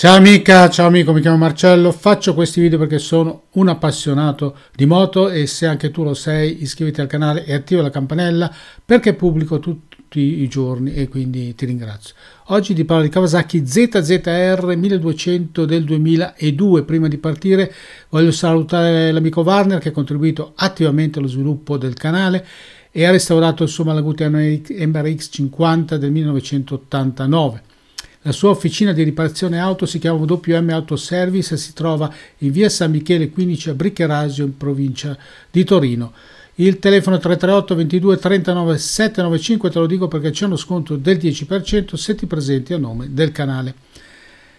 Ciao amica, ciao amico, mi chiamo Marcello, faccio questi video perché sono un appassionato di moto e se anche tu lo sei iscriviti al canale e attiva la campanella perché pubblico tutti i giorni e quindi ti ringrazio. Oggi ti parlo di Kawasaki ZZR 1200 del 2002, prima di partire voglio salutare l'amico Warner che ha contribuito attivamente allo sviluppo del canale e ha restaurato il suo Malaguti MRX 50 del 1989 la sua officina di riparazione auto si chiama WM Auto Service e si trova in via San Michele 15 a Briccherasio in provincia di Torino. Il telefono 338 22 39 795 te lo dico perché c'è uno sconto del 10% se ti presenti a nome del canale.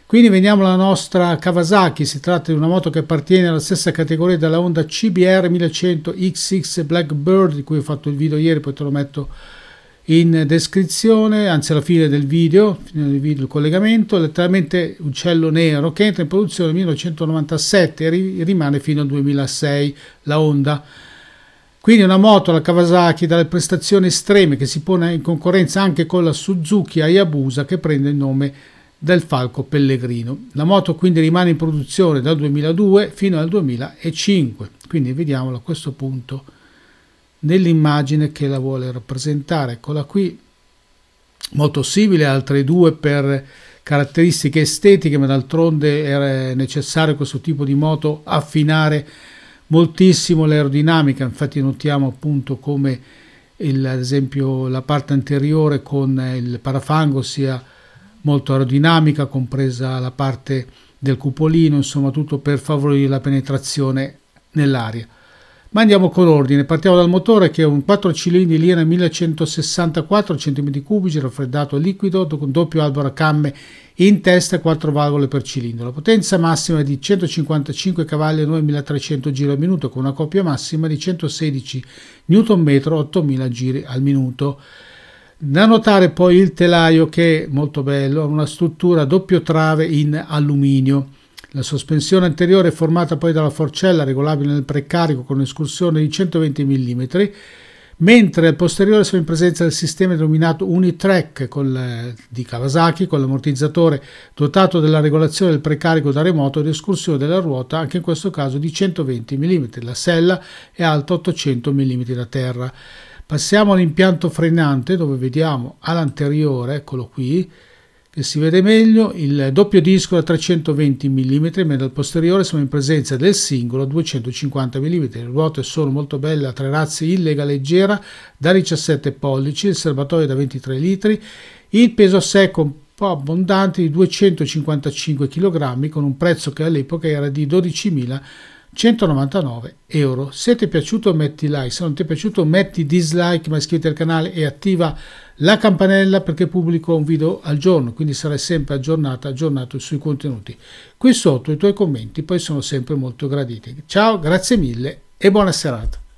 Quindi veniamo alla nostra Kawasaki, si tratta di una moto che appartiene alla stessa categoria della Honda CBR 1100 XX Blackbird di cui ho fatto il video ieri, poi te lo metto in descrizione, anzi alla fine del video, fine del video il collegamento, letteralmente uccello nero che entra in produzione nel 1997 e ri rimane fino al 2006 la Honda. Quindi una moto, la Kawasaki, dalle prestazioni estreme che si pone in concorrenza anche con la Suzuki Hayabusa che prende il nome del Falco Pellegrino. La moto quindi rimane in produzione dal 2002 fino al 2005, quindi vediamola a questo punto nell'immagine che la vuole rappresentare. Eccola qui, molto simile altre due per caratteristiche estetiche, ma d'altronde era necessario questo tipo di moto affinare moltissimo l'aerodinamica, infatti notiamo appunto come il, ad esempio la parte anteriore con il parafango sia molto aerodinamica, compresa la parte del cupolino, insomma tutto per favorire la penetrazione nell'aria. Ma andiamo con ordine, partiamo dal motore che è un 4 cilindri Liena 1164 cm3 raffreddato a liquido con doppio albero a camme in testa e 4 valvole per cilindro. La potenza massima è di 155 cavalli e 9300 giri al minuto con una coppia massima di 116 Nm 8000 giri al minuto. Da notare poi il telaio che è molto bello, ha una struttura doppio trave in alluminio la sospensione anteriore è formata poi dalla forcella regolabile nel precarico con escursione di 120 mm, mentre al posteriore siamo in presenza del sistema denominato Unitrack col, di Kawasaki con l'ammortizzatore dotato della regolazione del precarico da remoto ed escursione della ruota, anche in questo caso di 120 mm. La sella è alta 800 mm da terra. Passiamo all'impianto frenante dove vediamo all'anteriore, eccolo qui, che si vede meglio, il doppio disco da 320 mm, mentre al posteriore siamo in presenza del singolo 250 mm. Le ruote sono molto belle a tre razze in lega leggera da 17 pollici, il serbatoio da 23 litri, il peso secco un po' abbondante di 255 kg con un prezzo che all'epoca era di 12.199 euro. Se ti è piaciuto metti like, se non ti è piaciuto metti dislike, ma iscriviti al canale e attiva la la campanella perché pubblico un video al giorno, quindi sarai sempre aggiornata, aggiornato sui contenuti. Qui sotto i tuoi commenti poi sono sempre molto graditi. Ciao, grazie mille e buona serata.